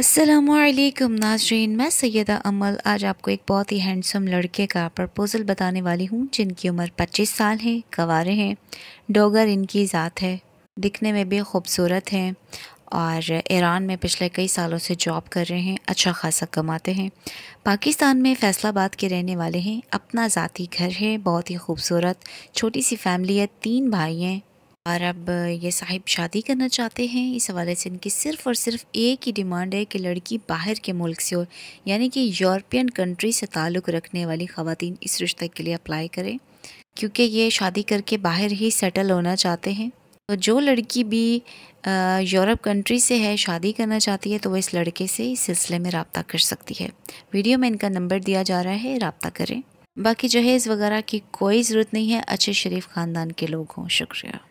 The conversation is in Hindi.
असलकम नाजरीन मैं सैदा अमल आज आपको एक बहुत ही हैंडसम लड़के का प्रपोज़ल बताने वाली हूँ जिनकी उम्र 25 साल है गवारे हैं डोगर इनकी ज़ात है दिखने में भी खूबसूरत हैं और ईरान में पिछले कई सालों से जॉब कर रहे हैं अच्छा खासा कमाते हैं पाकिस्तान में फैसलाबाद के रहने वाले हैं अपना ज़ाती घर है बहुत ही खूबसूरत छोटी सी फैमिली है तीन भाई हैं और अब ये साहिब शादी करना चाहते हैं इस हवाले से इनकी सिर्फ़ और सिर्फ एक ही डिमांड है कि लड़की बाहर के मुल्क से हो यानी कि यूरोपियन कंट्री से ताल्लुक़ रखने वाली ख़वातीन इस रिश्ते के लिए अप्लाई करें क्योंकि ये शादी करके बाहर ही सेटल होना चाहते हैं तो जो लड़की भी यूरोप कंट्री से है शादी करना चाहती है तो वह इस लड़के से इस सिलसिले में रबता कर सकती है वीडियो में इनका नंबर दिया जा रहा है रबता करें बाकी जहेज़ वगैरह की कोई ज़रूरत नहीं है अच्छे शरीफ ख़ानदान के लोग हों शुक्रिया